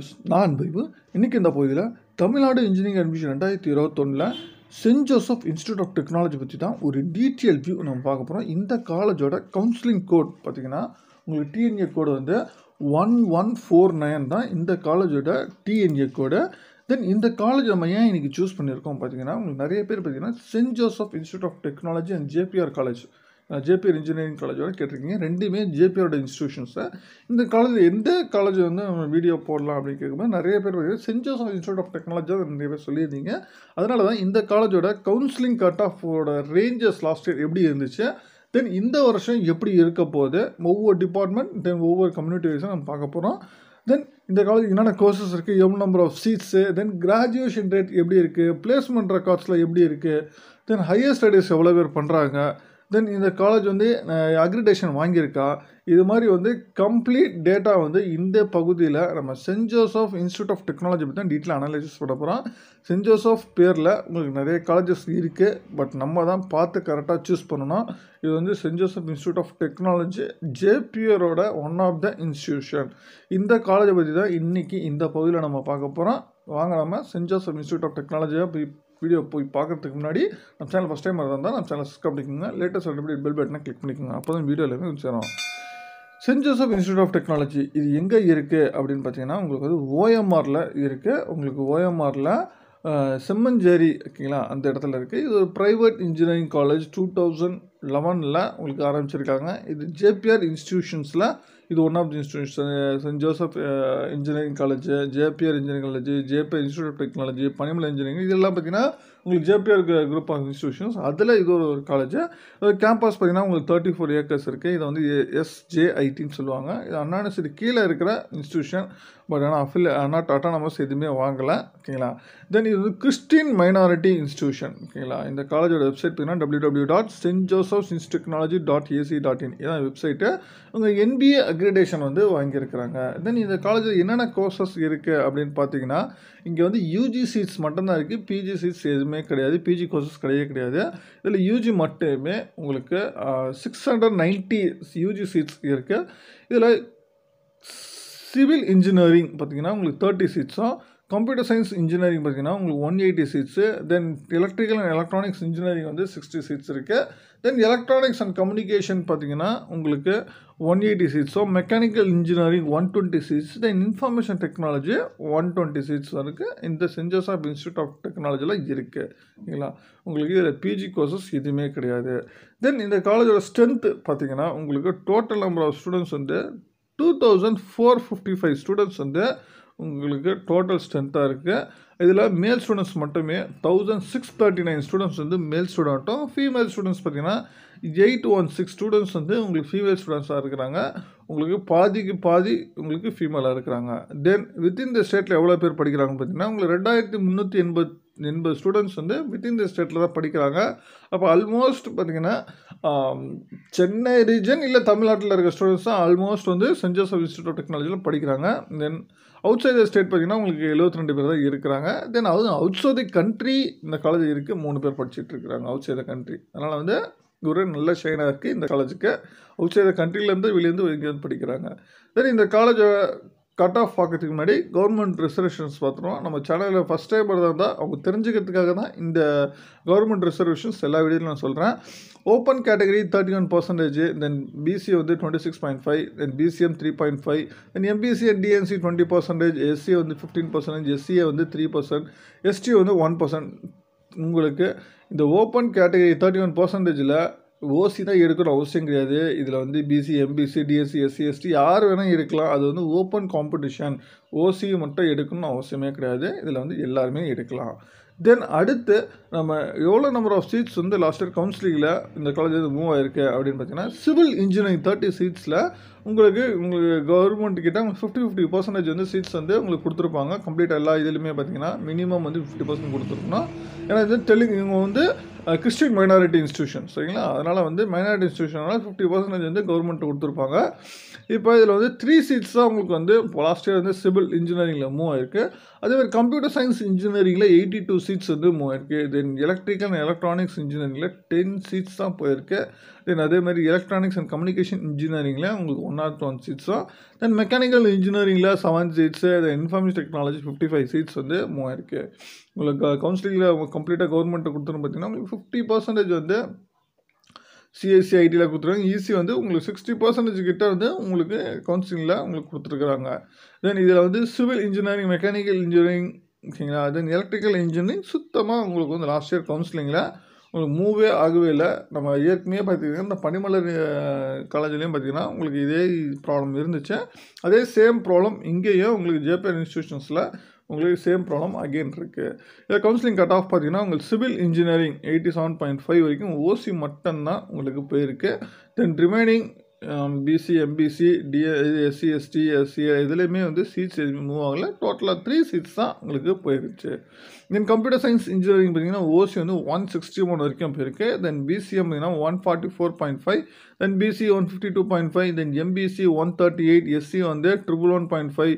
views நான் பைபு இன்றைக்கி இந்த பகுதியில் தமிழ்நாடு இன்ஜினியரிங் அட்மிஷன் ரெண்டாயிரத்தி இருபத்தொன்னில் Saint Joseph Institute of Technology பற்றி தான் ஒரு டீட்டெயில் வியூ நம்ம பார்க்க போகிறோம் இந்த காலேஜோட கவுன்சிலிங் கோட் பார்த்திங்கன்னா உங்களுக்கு டிஎன்ஏ கோடு வந்து ஒன் ஒன் ஃபோர் நைன் தான் இந்த காலேஜோட டிஎன்ஏ கோடு தென் இந்த காலேஜ் நம்ம ஏன் இன்றைக்கி சூஸ் பண்ணியிருக்கோம் பார்த்தீங்கன்னா உங்களுக்கு நிறைய பேர் பார்த்தீங்கன்னா Saint Joseph Institute of Technology and JPR college JPR engineering college வரை கேட்டிருக்கீங்க ரெண்டுமே ஜேபிஆரோட இன்ஸ்டியூஷன்ஸு இந்த காலேஜ் எந்த காலேஜ் வந்து வீடியோ போடலாம் அப்படின்னு கேட்கும்போது நிறைய பேர் பார்த்தீங்கன்னா Saint Joseph Institute of Technology தான் நிறைய பேர் சொல்லியிருந்தீங்க அதனால தான் இந்த காலேஜோட கவுன்சிலிங் கட் ஆஃபோட ரேஞ்சஸ் லாஸ்ட் இயர் எப்படி இருந்துச்சு தென் இந்த வருஷம் எப்படி இருக்க போகுது ஒவ்வொரு டிபார்ட்மெண்ட் தென் ஒவ்வொரு கம்யூனிட்டி வைஸும் நம்ம பார்க்க போகிறோம் தென் இந்த காலேஜ் என்னென்ன கோர்சஸ் இருக்குது எவ்வளோ number of seats then graduation rate எப்படி இருக்குது பிளேஸ்மெண்ட் ரெக்கார்ட்ஸில் எப்படி இருக்குது தென் ஹையர் ஸ்டடீஸ் எவ்வளோ பேர் பண்ணுறாங்க தென் இந்த காலேஜ் வந்து அக்ரிடேஷன் வாங்கியிருக்கா இது மாதிரி வந்து கம்ப்ளீட் டேட்டா வந்து இந்த பகுதியில் நம்ம Saint Joseph Institute of Technology பற்றி தான் டீட்டெயில் அனலைசிஸ் பண்ண போகிறோம் சென்ட் ஜோசப் பேரில் உங்களுக்கு நிறைய காலேஜஸ் இருக்குது பட் நம்ம தான் பார்த்து கரெக்டாக சூஸ் பண்ணணும் இது வந்து Saint Joseph Institute of Technology ஜேபியரோட ஒன் ஆஃப் த இன்ஸ்டியூஷன் இந்த காலேஜை பற்றி தான் இன்றைக்கி இந்த பகுதியில் நம்ம பார்க்க போகிறோம் வாங்க நம்ம சென்ட் ஜோசப் இன்ஸ்டியூட் ஆஃப் டெக்னாலஜியாக போய் வீடியோ போய் பார்க்குறதுக்கு முன்னாடி நம்ம சேனல் ஃபஸ்ட் டைம் இருந்தால் நம்ம சேனல் சப்ஸ்கிரைப் பண்ணிக்கோங்க லேட்டஸ்ட் சர்டிஃபிகேட் பெல் பட்டனை கிளிக் பண்ணிக்கோங்க அப்போ தான் வீடியோ எல்லாமே சேரும் Saint Joseph Institute of Technology இது எங்கே இருக்குது அப்படின்னு பார்த்தீங்கன்னா உங்களுக்கு வந்து ஓஎம்ஆரில் இருக்குது உங்களுக்கு ஓஎம்ஆரில் செம்மஞ்சேரி ஓகேங்களா அந்த இடத்துல இருக்குது இது ஒரு private engineering college two thousand லெவனில் உங்களுக்கு ஆரம்பிச்சிருக்காங்க இது ஜேபிஆர் இன்ஸ்டியூஷன்ஸில் இது one of the institution Saint Joseph engineering college JPR engineering college JPR Institute of Technology Panimalar engineering இதெல்லாம் பார்த்தீங்கன்னா உங்களுக்கு ஜேபிஆர் குரூப் ஆஃப் இன்ஸ்டியூஷன்ஸ் அதில் இது ஒரு ஒரு காலேஜ் கேம்பஸ் பார்த்தீங்கன்னா உங்களுக்கு தேர்ட்டி ஃபோர் ஏக்கர்ஸ் இருக்குது இதை வந்து எஸ்ஜேஐடின்னு சொல்லுவாங்க இது அண்ணா கீழே இருக்கிற இன்ஸ்டியூஷன் பட் ஆனால் அஃபில் நாட் அட்டானமஸ் எதுவுமே வாங்கலை ஓகேங்களா தென் இது வந்து கிறிஸ்டின் மைனாரிட்டி இன்ஸ்டியூஷன் ஓகேங்களா இந்த காலேஜோட வெப்சைட் பார்த்தீங்கன்னா W W dot Saint Jos Microsoft இன்ஸ்டெக்னாலஜி technology dot AC dot in இதான் வெப்சைட்டு அவங்க என்பிஏ அக்ரிடேஷன் வந்து வாங்கியிருக்கிறாங்க தென் இந்த காலேஜில் என்னென்ன கோர்சஸ் இருக்குது அப்படின்னு பார்த்தீங்கன்னா இங்கே வந்து யூஜி சீட்ஸ் மட்டும்தான் இருக்குது பிஜி சீட்ஸ் எதுவுமே கிடையாது பிஜி கோர்சஸ் கிடையவே கிடையாது இதில் யூஜி மட்டுமே உங்களுக்கு six hundred ninety UG seats இருக்குது இதில் சிவில் இன்ஜினியரிங் பார்த்திங்கன்னா உங்களுக்கு தேர்ட்டி சீட்ஸும் கம்ப்யூட்டர் சயின்ஸ் இன்ஜினியரிங் பார்த்திங்கன்னா உங்களுக்கு one eighty seats then electrical and electronics engineering வந்து சிக்ஸ்டி சீட்ஸ் இருக்குது தென் எலக்ட்ரானிக்ஸ் அண்ட் கம்யூனிகேஷன் பார்த்திங்கன்னா உங்களுக்கு one eighty seats so mechanical engineering one twenty seats then information technology one twenty seats இருக்குது இந்த send of institute of டெக்னாலஜியில் இருக்குது ஓகேங்களா உங்களுக்கு இதில் பிஜி கோர்சஸ் எதுவுமே கிடையாது தென் இந்த காலேஜோட ஸ்ட்ரென்த்து பார்த்திங்கன்னா உங்களுக்கு டோட்டல் நம்பர் ஆஃப் ஸ்டூடெண்ட்ஸ் வந்து two thousand four fifty five students வந்து உங்களுக்கு டோட்டல் ஸ்ட்ரென்த்தாக இருக்குது இதில் மேல் ஸ்டூடெண்ட்ஸ் மட்டுமே thousand six thirty nine students வந்து மேல் ஸ்டூடெண்ட்டும் ஃபீமேல் ஸ்டூடெண்ட்ஸ் பார்த்திங்கன்னா எயிட் ஒன் சிக்ஸ் ஸ்டூடெண்ட்ஸ் வந்து உங்களுக்கு ஃபீமேல் ஸ்டூடெண்ட்ஸாக இருக்கிறாங்க உங்களுக்கு பாதிக்கு பாதி உங்களுக்கு ஃபீமேலாக இருக்கிறாங்க தென் வித்தின் த ஸ்டேட்டில் எவ்வளோ பேர் படிக்கிறாங்கன்னு பார்த்தீங்கன்னா உங்களுக்கு ரெண்டாயிரத்தி முந்நூற்றி எண்பத் எண்பது ஸ்டூடெண்ட்ஸ் வந்து வித்தின் த ஸ்டேட்டில் தான் படிக்கிறாங்க அப்போ ஆல்மோஸ்ட் பார்த்திங்கன்னா சென்னை ரீஜன் இல்லை தமிழ்நாட்டில் இருக்க ஸ்டூடெண்ட்ஸ் தான் ஆல்மோஸ்ட் வந்து சென்ட் ஜோசப் இன்ஸ்டியூட் ஆஃப் டெக்னாலஜியில் படிக்கிறாங்க தென் அவுட் சைட் ஸ்டேட் பார்த்திங்கன்னா உங்களுக்கு எழுபத்தி ரெண்டு பேர் தான் இருக்கிறாங்க தென் அது அவுட் சைட் தி கண்ட்ரி இந்த காலேஜ் இருக்குது மூணு பேர் படிச்சுட்டு இருக்கிறாங்க அவுட் சைட் த கண்ட்ரி அதனால் வந்து ஒரு நல்ல ஷைனாக இருக்குது இந்த காலேஜுக்கு அவுட் சைட் த கண்ட்ரிலேருந்து வெளியேருந்து இங்கேருந்து படிக்கிறாங்க தென் இந்த காலேஜை கட் ஆஃப் பார்க்கறதுக்கு முன்னாடி கவர்மெண்ட் ரிசர்வேஷன்ஸ் பார்த்துருவோம் நம்ம சேனலில் ஃபஸ்ட் டைம் வரதாக இருந்தால் அவங்க தெரிஞ்சுக்கிறதுக்காக தான் இந்த கவர்மெண்ட் ரிசர்வேஷன்ஸ் எல்லா வீடியோலையும் நான் சொல்கிறேன் open category thirty one percentage then BC வந்து twenty six point five then BCM three point five then MBC and DNC twenty percentage SC வந்து ஃபிஃப்டீன் பர்சன்டேஜ் எஸ்சிஏ வந்து த்ரீ பர்சன்ட் எஸ்டி வந்து one percent உங்களுக்கு இந்த open category thirty one பர்சன்டேஜில் ஓசி தான் எடுக்கணும் அவசியம் கிடையாது இதில் வந்து BC MBC DSC SC ST யார் வேணால் எடுக்கலாம் அது வந்து ஓப்பன் காம்படிஷன் ஓசி மட்டும் எடுக்கணும்னு அவசியமே கிடையாது இதில் வந்து எல்லாருமே எடுக்கலாம் தென் அடுத்து நம்ம எவ்வளோ நம்பர் ஆஃப் சீட்ஸ் வந்து லாஸ்ட் இயர் கவுன்சிலிங்கில் இந்த காலேஜ் வந்து மூவ் ஆயிருக்கு அப்படின்னு பார்த்தீங்கன்னா சிவில் இன்ஜினியரிங் தேர்ட்டி சீட்ஸில் உங்களுக்கு உங்களுக்கு கவர்மெண்ட் கிட்ட ஃபிஃப்டி ஃபிஃப்டி பர்சன்டேஜ் வந்து சீட்ஸ் வந்து உங்களுக்கு கொடுத்துருப்பாங்க கம்ப்ளீட் எல்லா இதுலையுமே பார்த்தீங்கன்னா மினிமம் வந்து ஃபிஃப்டி பர்சன்ட் கொடுத்துருக்கணும் ஏன்னா இது தெலுங்கு இவங்க வந்து கிறிஸ்டின் மைனாரிட்டி இன்ஸ்டியூஷன் சரிங்களா அதனால் வந்து மைனாரிட்டி இன்ஸ்டியூஷனால் ஃபிஃப்டி பர்சன்டேஜ் வந்து கவர்மெண்ட் கொடுத்துருப்பாங்க இப்போ இதில் வந்து த்ரீ சீட்ஸ் தான் உங்களுக்கு வந்து லாஸ்ட் இயர் வந்து சிவில் இன்ஜினியரிங்கில் மூவ் ஆயிருக்கு மாதிரி கம்ப்யூட்டர் சயின்ஸ் இன்ஜினியரிங்கில் எயிட்டி டூ சீட்ஸ் வந்து மூவ் ஆயிருக்கு தென் எலக்ட்ரிக்கல் அண்ட் எலக்ட்ரானிக்ஸ் இன்ஜினியரிங்கில் டென் சீட்ஸ் தான் போயிருக்கு தென் அதே மாதிரி எலக்ட்ரானிக்ஸ் அண்ட் கம்யூனிகேஷன் இன்ஜினியரிங்கில் உங்களுக்கு ஒன் ஆர் ஒன் சீட்ஸோ தென் மெக்கானிக்கல் இன்ஜினியரிங்கில் seven seats information technology fifty five seats வந்து மூவாயிருக்கு உங்களுக்கு கவுன்சிலிங்கில் கம்ப்ளீட்டாக கவர்மெண்ட்டு கொடுத்துன்னு பார்த்தீங்கன்னா உங்களுக்கு ஃபிஃப்டி பர்சன்டேஜ் வந்து சிஎஸ்சி ஐடியில் கொடுத்துருவாங்க ஈஸி e வந்து உங்களுக்கு சிக்ஸ்டி பர்சன்டேஜ் கிட்ட வந்து உங்களுக்கு கவுன்சிலிங்கில் உங்களுக்கு கொடுத்துருக்குறாங்க தென் இதில் வந்து சிவில் இன்ஜினியரிங் மெக்கானிக்கல் இன்ஜினியரிங் ஓகேங்களா தென் எலக்ட்ரிக்கல் இன்ஜினியரிங் சுத்தமாக உங்களுக்கு வந்து லாஸ்ட் இயர் கவுன்சிலிங்கில் உங்களுக்கு மூவே ஆகவே இல்லை நம்ம ஏற்கனவே பார்த்திங்கன்னா இந்த பனிமலர் காலேஜ்லேயும் பார்த்திங்கன்னா உங்களுக்கு இதே ப்ராப்ளம் இருந்துச்சு அதே சேம் ப்ராப்ளம் இங்கேயும் உங்களுக்கு ஜேபிஆர் இன்ஸ்டியூஷன்ஸில் உங்களுக்கு சேம் ப்ராப்ளம் அகெயின் இருக்குது இதில் கவுன்சிலிங் கட் ஆஃப் பார்த்தீங்கன்னா உங்களுக்கு civil engineering eighty seven point five வரைக்கும் ஓசி மட்டும்தான் உங்களுக்கு போயிருக்கு then remaining BC MBC DA SC ST SC இதுலேயுமே வந்து சீட்ஸ் எதுவுமே மூவ் ஆகல டோட்டலாக த்ரீ சீட்ஸ் தான் உங்களுக்கு போயிருச்சு தென் கம்ப்யூட்டர் சயின்ஸ் இன்ஜினியரிங் பார்த்தீங்கன்னா ஓசி வந்து ஒன் சிக்ஸ்டி ஒன் வரைக்கும் போயிருக்கு தென் பிசிஎம் பார்த்தீங்கன்னா one forty four point five then BC one fifty two point five then MBC one thirty eight SC வந்து triple one point five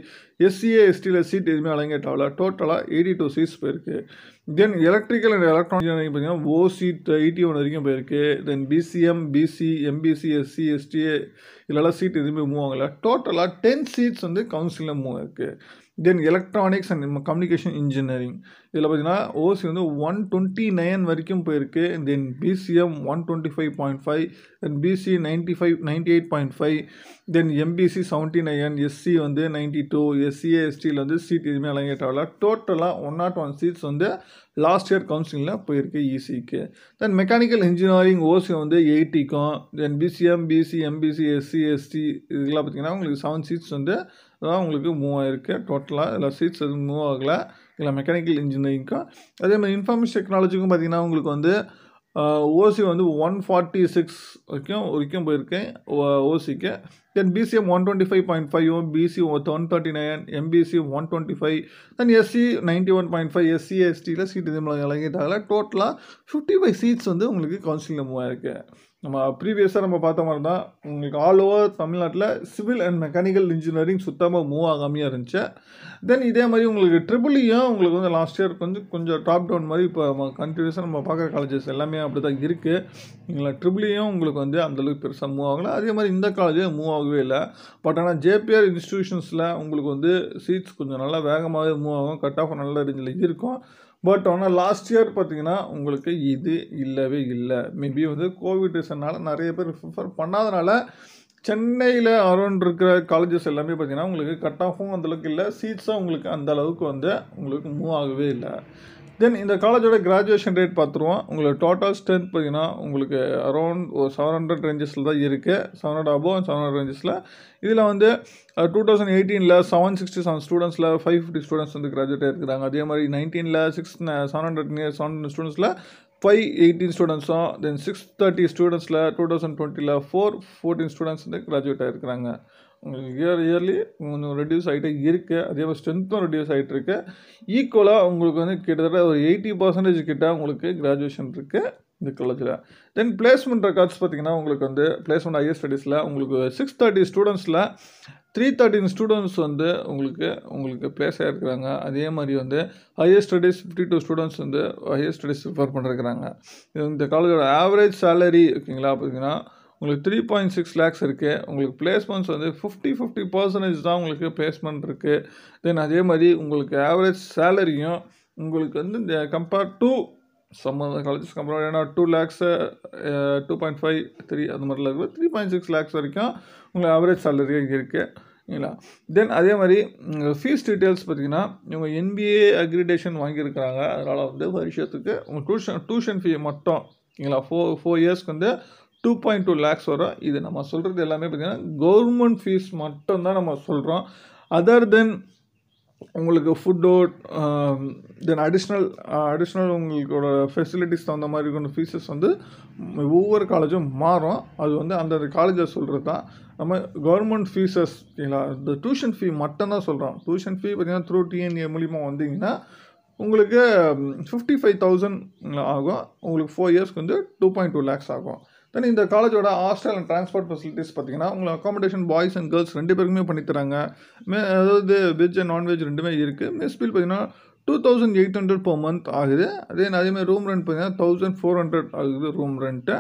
SCA எஸ்டியில் seat எதுவுமே allocate ஆகல டோட்டலாக eighty two seeds போயிருக்கு தென் electrical and electronic பார்த்தீங்கன்னா ஓசி eighty one வரைக்கும் போயிருக்கு then BCM BC MBC SC ST இதெல்லாம் சீட் எதுவுமே மூவ் ஆகலை டோட்டலாக டென் சீட்ஸ் வந்து கவுன்சிலில் மூவ் இருக்குது then electronics and communication engineering இதில் பார்த்தீங்கன்னா ஓசி வந்து ஒன் டுவெண்ட்டி நைன் வரைக்கும் போயிருக்கு then BCM one twenty five point five then BC ninety five ninety eight point five then MBC seventy nine SC வந்து ninety two SCA எஸ்டியில் வந்து seat எதுவுமே allocate ஆகல டோட்டலாக ஒன் நாட் ஒன் சீட்ஸ் வந்து last year கவுன்சிலிங்கில் போயிருக்கு இசிக்கு தென் மெக்கானிக்கல் இன்ஜினியரிங் ஓசி வந்து எயிட்டிக்கும் then BCM BC MBC SC ST இதெல்லாம் பார்த்தீங்கன்னா உங்களுக்கு செவன் சீட்ஸ் வந்து அதான் உங்களுக்கு மூவ் ஆகிருக்கு டோட்டலாக இதில் சீட்ஸ் எதுவும் மூவ் ஆகலை இல்லை மெக்கானிக்கல் இன்ஜினியரிங்க்கும் அதே மாதிரி இன்ஃபர்மேஷன் டெக்னாலஜிக்கும் பார்த்திங்கன்னா உங்களுக்கு வந்து ஓசி வந்து ஒன் ஃபார்ட்டி சிக்ஸ் வரைக்கும் வரைக்கும் போயிருக்கேன் ஓசிக்கு then BCM one twenty five point five BC one thirty nine MBC one twenty five then SC ninety one point five SC எஸ்டியில் சீட்டு இது இழங்கிட்டாங்களா டோட்டலாக ஃபிஃப்டி ஃபைவ் சீட்ஸ் வந்து உங்களுக்கு கவுன்சிலிங் மூவாயிருக்கு நம்ம ப்ரீவியஸாக நம்ம பார்த்த மாதிரி தான் உங்களுக்கு ஆல் ஓவர் தமிழ்நாட்டில் சிவில் அண்ட் மெக்கானிக்கல் இன்ஜினியரிங் சுத்தமாக மூவ் ஆகாமையாக இருந்துச்சு தென் இதே மாதிரி உங்களுக்கு ட்ரிபிள் e உங்களுக்கு வந்து லாஸ்ட் இயர் கொஞ்சம் கொஞ்சம் டாப் டவுன் மாதிரி இப்போ நம்ம கண்டினியூஸாக நம்ம பார்க்குற காலேஜஸ் எல்லாமே அப்படி தான் இருக்குது இல்லைங்களா ட்ரிபிள் e உங்களுக்கு வந்து அந்தளவுக்கு பெருசாக மூவ் ஆகலை அதே மாதிரி இந்த காலேஜே மூவ் ஆகவே இல்லை பட் ஆனால் ஜேபிஆர் இன்ஸ்டியூஷன்ஸில் உங்களுக்கு வந்து சீட்ஸ் கொஞ்சம் நல்லா வேகமாகவே மூவ் ஆகும் கட் ஆஃப் நல்ல ரேஞ்சில் இருக்கும் பட் ஆனால் லாஸ்ட் இயர் பார்த்தீங்கன்னா உங்களுக்கு இது இல்லவே இல்லை மேபி வந்து கோவிட் ரீசனால் நிறைய பேர் ப்ரிஃபர் பண்ணாதனால சென்னையில் அரௌண்ட் இருக்கிற காலேஜஸ் எல்லாமே பார்த்தீங்கன்னா உங்களுக்கு கட் ஆஃபும் அந்தளவுக்கு இல்லை சீட்ஸும் உங்களுக்கு அந்தளவுக்கு வந்து உங்களுக்கு மூவ் ஆகவே இல்லை தென் இந்த காலேஜோட கிராஜுவேஷன் ரேட் பார்த்துருவோம் உங்களுக்கு டோட்டல் ஸ்ட்ரென்த் பார்த்திங்கன்னா உங்களுக்கு அரௌண்ட் ஒரு செவன் ஹண்ட்ரட் ரேஞ்சஸில் தான் இருக்குது seven hundred above seven hundred ரேஞ்சஸில் இதில் வந்து டூ தௌசண்ட் எயிட்டீனில் செவன் சிக்ஸ்டி செவன் ஸ்டூடெண்ட்ஸில் ஃபைவ் ஃபிஃப்டி ஸ்டூடெண்ட்ஸ் வந்து கிராஜுவேட் ஆகிருக்கிறாங்க அதே மாதிரி நைன்டீனில் six seven hundred seven hundred ஸ்டூடெண்ட்ஸில் ஃபைவ் எயிட்டீன் ஸ்டூடெண்ட்ஸும் தென் சிக்ஸ் தேர்ட்டி ஸ்டூடெண்ட்ஸில் டூ தௌசண்ட் டுவெண்ட்டியில் ஃபோர் ஃபோர்டீன் ஸ்டூடெண்ட்ஸ் வந்து கிராஜுவேட் ஆகிருக்கிறாங்க உங்களுக்கு இயர் இயர்லி கொஞ்சம் ரெடியூஸ் ஆகிட்டே இருக்கு அதே மாதிரி ஸ்ட்ரென்த்தும் ரெடியூஸ் ஆகிட்டு இருக்கு ஈக்குவலாக உங்களுக்கு வந்து கிட்டத்தட்ட ஒரு எயிட்டி பர்சன்டேஜ் கிட்ட உங்களுக்கு கிராஜுவேஷன் இருக்குது இந்த காலேஜில் தென் பிளேஸ்மெண்ட் ரெக்கார்ட்ஸ் பார்த்தீங்கன்னா உங்களுக்கு வந்து பிளேஸ்மெண்ட் ஹையர் ஸ்டடீஸில் உங்களுக்கு சிக்ஸ் தேர்ட்டி ஸ்டூடெண்ட்ஸில் த்ரீ தேர்ட்டின் ஸ்டூடெண்ட்ஸ் வந்து உங்களுக்கு உங்களுக்கு பிளேஸ் ஆகிருக்கிறாங்க அதே மாதிரி வந்து higher studies fifty two students வந்து ஹையர் ஸ்டடீஸ் ப்ரிஃபர் பண்ணிருக்கிறாங்க இந்த காலேஜோட ஆவரேஜ் சேலரி ஓகேங்களா பார்த்தீங்கன்னா உங்களுக்கு த்ரீ பாயிண்ட் சிக்ஸ் லேக்ஸ் இருக்குது உங்களுக்கு பிளேஸ்மெண்ட்ஸ் வந்து ஃபிஃப்டி ஃபிஃப்டி பர்சன்டேஜ் தான் உங்களுக்கு பிளேஸ்மெண்ட் இருக்குது தென் அதே மாதிரி உங்களுக்கு ஆவரேஜ் சேலரியும் உங்களுக்கு வந்து இந்த compare to some colleges compare ஏன்னா two lakhs two point five three அந்த மாதிரிலாம் இருக்குது த்ரீ பாயிண்ட் சிக்ஸ் லேக்ஸ் வரைக்கும் உங்களுக்கு ஆவரேஜ் சேலரி இங்கே இருக்குது இல்லைங்களா தென் அதே மாதிரி ஃபீஸ் டீட்டெயில்ஸ் பார்த்தீங்கன்னா இவங்க என்பிஏ அக்ரிடேஷன் வாங்கியிருக்கிறாங்க அதனால் வந்து வருஷத்துக்கு உங்கள் டியூஷன் டியூஷன் ஃபீ மட்டும் இல்லைங்களா ஃபோர் ஃபோர் இயர்ஸ்க்கு வந்து டூ பாயிண்ட் டூ லேக்ஸ் வரும் இது நம்ம சொல்கிறது எல்லாமே பார்த்திங்கன்னா கவர்மெண்ட் ஃபீஸ் மட்டும்தான் நம்ம சொல்கிறோம் அதர் தென் உங்களுக்கு ஃபுட்டோ தென் அடிஷ்னல் அடிஷ்னல் உங்களுக்கோட ஃபெசிலிட்டிஸ் தகுந்த மாதிரி இருக்கணும் ஃபீஸஸ் வந்து ஒவ்வொரு காலேஜும் மாறும் அது வந்து அந்தந்த காலேஜை சொல்கிறது தான் நம்ம கவர்மெண்ட் ஃபீஸஸ் ஓகேங்களா இந்த டியூஷன் ஃபீ மட்டும்தான் சொல்கிறோம் டியூஷன் ஃபீ பார்த்திங்கன்னா த்ரூ டிஎன்ஏ e மூலிமா வந்தீங்கன்னா உங்களுக்கு ஃபிஃப்டி ஃபைவ் தௌசண்ட் ஆகும் உங்களுக்கு ஃபோர் இயர்ஸ்க்கு வந்து டூ பாயிண்ட் டூ லேக்ஸ் ஆகும் தென் இந்த காலேஜோட ஹாஸ்டல் அண்ட் ட்ரான்ஸ்போர்ட் ஃபெசிலிட்டிஸ் பார்த்தீங்கன்னா உங்களுக்கு அக்காமடேஷன் பாய்ஸ் அண்ட் கேர்ள்ஸ் ரெண்டு பேருக்குமே பண்ணித்தராங்க மே அதாவது வெஜ் அண்ட் நான்வெஜ் ரெண்டுமே இருக்குது மிஸ் பீல் பார்த்திங்கன்னா two thousand eight hundred per month ஆகுது தென் அதேமாதிரி ரூம் ரெண்ட் பார்த்தீங்கன்னா தௌசண்ட் ஃபோர் ஹண்ட்ரட் ஆகுது room rent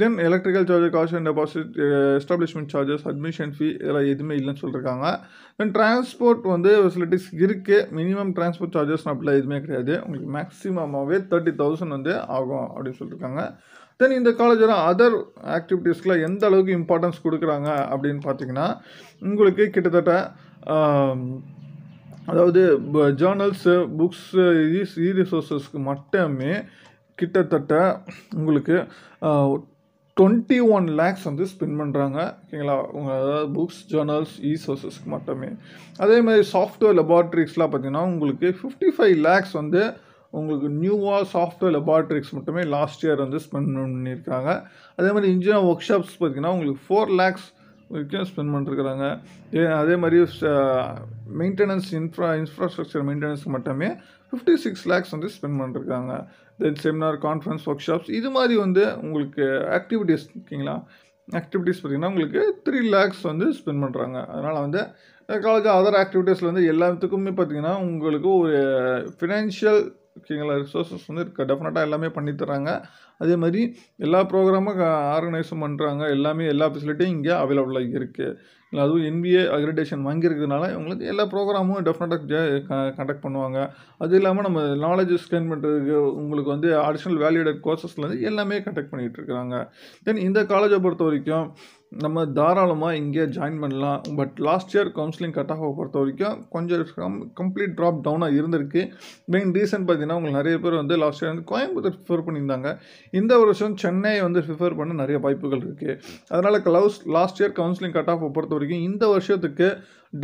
then electrical charger cost and deposit establishment charges admission fee இதெல்லாம் எதுவுமே இல்லைன்னு சொல்லியிருக்காங்க தென் டிரான்ஸ்போர்ட் வந்து ஃபெசிலிட்டிஸ் இருக்குது மினிமம் டிரான்ஸ்போர்ட் சார்ஜஸ் அப்படிலாம் எதுவுமே கிடையாது உங்களுக்கு மேக்ஸிமமாகவே தேர்ட்டி தௌசண்ட் வந்து ஆகும் அப்படின்னு சொல்லியிருக்காங்க தென் இந்த காலேஜோட அதர் ஆக்டிவிட்டீஸ்க்குலாம் எந்த அளவுக்கு இம்பார்ட்டன்ஸ் கொடுக்குறாங்க அப்படின்னு பார்த்தீங்கன்னா உங்களுக்கு கிட்டத்தட்ட அதாவது ஜேர்னல்ஸு புக்ஸு இ ரிசோர்ஸஸ்க்கு மட்டுமே கிட்டத்தட்ட உங்களுக்கு டுவெண்ட்டி ஒன் லேக்ஸ் வந்து ஸ்பெண்ட் பண்ணுறாங்க ஓகேங்களா உங்கள் அதாவது புக்ஸ் ஜேர்னல்ஸ் இ சோர்ஸஸ்க்கு மட்டுமே அதே மாதிரி சாஃப்ட்வேர் லெபார்ட்ரிஸ்லாம் பார்த்தீங்கன்னா உங்களுக்கு ஃபிஃப்டி ஃபைவ் லேக்ஸ் வந்து உங்களுக்கு நியூவாக சாஃப்ட்வேர் லெபார்ட்ரிக்ஸ் மட்டுமே லாஸ்ட் இயர் வந்து ஸ்பெண்ட் பண்ணியிருக்காங்க அதே மாதிரி இன்ஜினியர் ஒர்க் ஷாப்ஸ் பார்த்திங்கன்னா உங்களுக்கு ஃபோர் லேக்ஸ் இதுக்கே ஸ்பெண்ட் பண்ணிருக்கிறாங்க அதே மாதிரி மெயின்டெனன்ஸ் இன்ஃப்ரா இன்ஃப்ராஸ்ட்ரக்சர் மெயின்டெனன்ஸ் மட்டுமே ஃபிஃப்டி சிக்ஸ் லேக்ஸ் வந்து ஸ்பெண்ட் பண்ணிருக்காங்க then seminar conference workshops இது மாதிரி வந்து உங்களுக்கு ஆக்டிவிட்டீஸ் ஓகேங்களா ஆக்டிவிட்டீஸ் பார்த்திங்கன்னா உங்களுக்கு த்ரீ லேக்ஸ் வந்து ஸ்பெண்ட் பண்ணுறாங்க அதனால் வந்து காலேஜ் அதர் ஆக்டிவிட்டீஸில் வந்து எல்லாத்துக்குமே பார்த்திங்கன்னா உங்களுக்கு ஒரு ஃபினான்ஷியல் ஓகேங்களா ரிசோர்ஸஸ் வந்து இருக்க டெஃபினட்டாக எல்லாமே பண்ணித்தராங்க அதே மாதிரி எல்லா ப்ரோக்ராமும் ஆர்கனைஸும் பண்ணுறாங்க எல்லாமே எல்லா ஃபெசிலிட்டியும் இங்கே அவைலபிளாக இருக்குது இல்லை அதுவும் என்பிஏ அக்ரிடேஷன் வாங்கியிருக்கிறதுனால இவங்களுக்கு எல்லா ப்ரோக்ராமும் டெஃபினட்டாக கண்டக்ட் பண்ணுவாங்க அது இல்லாமல் நம்ம நாலேஜ் ஸ்கெயின் பண்ணுறதுக்கு உங்களுக்கு வந்து அடிஷ்னல் வேல்யூடட் கோர்சஸ்லேருந்து எல்லாமே கண்டக்ட் பண்ணிகிட்டு இருக்கிறாங்க தென் இந்த காலேஜை பொறுத்த வரைக்கும் நம்ம தாராளமாக இங்கே ஜாயின் பண்ணலாம் but last year counselling cut ஆஃபை பொறுத்த வரைக்கும் கொஞ்சம் கம் கம்ப்ளீட் ட்ராப் டவுனாக இருந்திருக்கு மெயின் ரீசன் பார்த்தீங்கன்னா உங்களுக்கு நிறைய பேர் வந்து லாஸ்ட் இயர் வந்து கோயம்புத்தூர் ப்ரிஃபர் பண்ணியிருந்தாங்க இந்த வருஷம் சென்னை வந்து ப்ரிஃபர் பண்ண நிறைய வாய்ப்புகள் இருக்குது அதனால் க்ளவுஸ் லாஸ்ட் இயர் கவுன்சிலிங் கட் ஆஃபை பொறுத்த வரைக்கும் இந்த வருஷத்துக்கு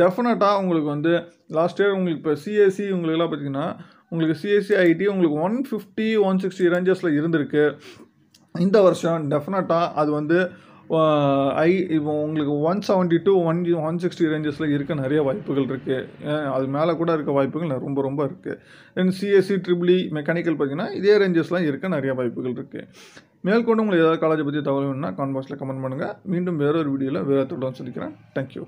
டெஃபினட்டாக உங்களுக்கு வந்து லாஸ்ட் இயர் உங்களுக்கு இப்போ சிஎஸ்சி உங்களுக்குலாம் பார்த்திங்கன்னா உங்களுக்கு சிஎஸ்சி ஐடி உங்களுக்கு ஒன் ஃபிஃப்டி ஒன் சிக்ஸ்டி ரேஞ்சஸில் இருந்திருக்கு இந்த வருஷம் டெஃபினட்டாக அது வந்து ஐ இப்போ உங்களுக்கு one seventy two one one sixty ரேஞ்சஸில் இருக்க நிறைய வாய்ப்புகள் இருக்குது அது மேலே கூட இருக்க வாய்ப்புகள் ரொம்ப ரொம்ப இருக்குது then CSC triple E mechanical e, பார்த்திங்கன்னா இதே ரேஞ்சஸ்லாம் இருக்க நிறைய வாய்ப்புகள் இருக்குது மேற்கொண்டு உங்களுக்கு ஏதாவது காலேஜை பற்றி தகவல் வேணும்னா கான்பாக்ஸில் கமெண்ட் பண்ணுங்கள் மீண்டும் வேறொரு வீடியோவில் வேறு தொடர்ந்து சொல்லிக்கிறேன் தேங்க்யூ